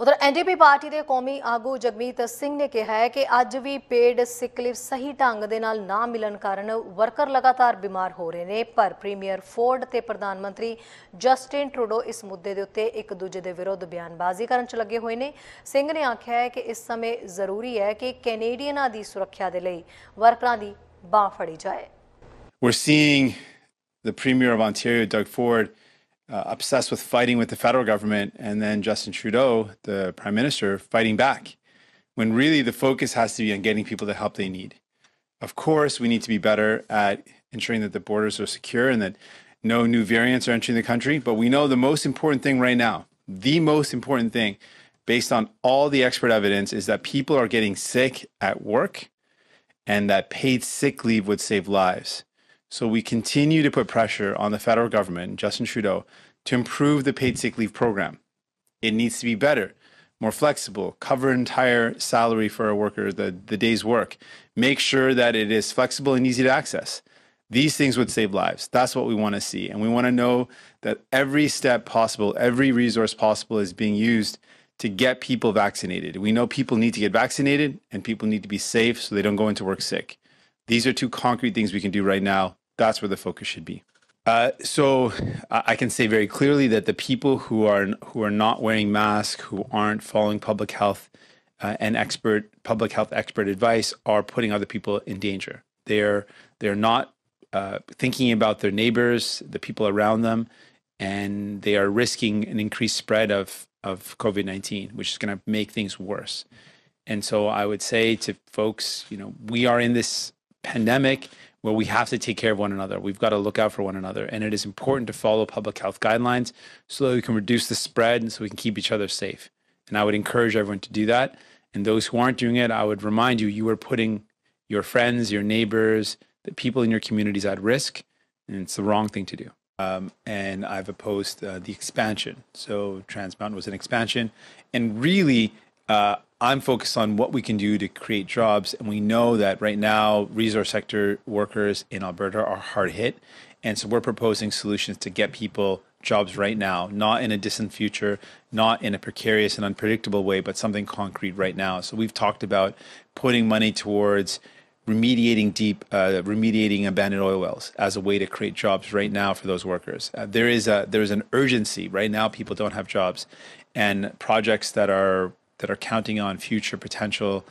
ਉਧਰ NDP party ਦੇ ਕੌਮੀ ਆਗੂ ਜਗਮੀਤ ਸਿੰਘ ਨੇ ਕਿਹਾ ਹੈ ਕਿ ਅੱਜ ਵੀ ਪੇਡ ਸਿਕ ਲੀਵ ਸਹੀ ਢੰਗ ਦੇ ਨਾਲ ਨਾ ਮਿਲਣ ਕਾਰਨ ਵਰਕਰ ਲਗਾਤਾਰ ਬਿਮਾਰ ਹੋ ਰਹੇ ਨੇ ਪਰ ਪ੍ਰੀਮੀਅਰ ਫੋਰਡ ਤੇ ਪ੍ਰਧਾਨ ਮੰਤਰੀ ਜਸਟਿਨ ਟਰੂਡੋ ਇਸ ਮੁੱਦੇ ਦੇ ਉੱਤੇ ਇੱਕ ਦੂਜੇ ਦੇ ਵਿਰੁੱਧ ਬਿਆਨਬਾਜ਼ੀ ਕਰਨ 'ਚ ਲੱਗੇ ਹੋਏ ਨੇ ਸਿੰਘ ਨੇ ਆਖਿਆ ਹੈ ਕਿ ਇਸ ਸਮੇਂ ਜ਼ਰੂਰੀ ਹੈ ਕਿ ਕੈਨੇਡੀਅਨਾਂ ਦੀ ਸੁਰੱਖਿਆ ਦੇ ਲਈ ਵਰਕਰਾਂ ਦੀ ਬਾਹ ਫੜੀ ਜਾਏ We're seeing the Premier of Ontario, Doug Ford, uh, obsessed with fighting with the federal government, and then Justin Trudeau, the prime minister, fighting back, when really the focus has to be on getting people the help they need. Of course, we need to be better at ensuring that the borders are secure and that no new variants are entering the country. But we know the most important thing right now, the most important thing, based on all the expert evidence, is that people are getting sick at work and that paid sick leave would save lives. So we continue to put pressure on the federal government, Justin Trudeau, to improve the paid sick leave program. It needs to be better, more flexible, cover entire salary for a worker, the, the day's work, make sure that it is flexible and easy to access. These things would save lives. That's what we want to see. And we want to know that every step possible, every resource possible is being used to get people vaccinated. We know people need to get vaccinated and people need to be safe so they don't go into work sick. These are two concrete things we can do right now that's where the focus should be. Uh, so I can say very clearly that the people who are who are not wearing masks, who aren't following public health uh, and expert public health expert advice, are putting other people in danger. They're they're not uh, thinking about their neighbors, the people around them, and they are risking an increased spread of of COVID nineteen, which is going to make things worse. And so I would say to folks, you know, we are in this pandemic where we have to take care of one another. We've got to look out for one another. And it is important to follow public health guidelines so that we can reduce the spread and so we can keep each other safe. And I would encourage everyone to do that. And those who aren't doing it, I would remind you you are putting your friends, your neighbors, the people in your communities at risk. And it's the wrong thing to do. Um, and I've opposed uh, the expansion. So Trans Mountain was an expansion. And really, uh, I'm focused on what we can do to create jobs. And we know that right now, resource sector workers in Alberta are hard hit. And so we're proposing solutions to get people jobs right now, not in a distant future, not in a precarious and unpredictable way, but something concrete right now. So we've talked about putting money towards remediating deep, uh, remediating abandoned oil wells as a way to create jobs right now for those workers. Uh, there is a there is an urgency right now. People don't have jobs, and projects that are that are counting on future potential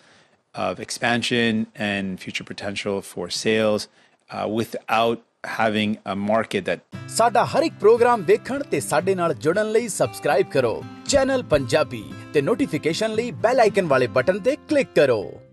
of expansion and future potential for sales uh, without having a market that ਸਾਡਾ ਹਰ ਇੱਕ programme ਦੇਖਣ ਤੇ ਸਾਡੇ ਨਾਲ ਜੁੜਨ ਲਈ subscribe ਕਰੋ channel Punjabi ਤੇ ਨੋਟੀਫਿਕੇਸ਼ਨ ਲਈ ਬੈਲ ਆਈਕਨ ਵਾਲੇ ਬਟਨ ਤੇ ਕਲਿੱਕ ਕਰੋ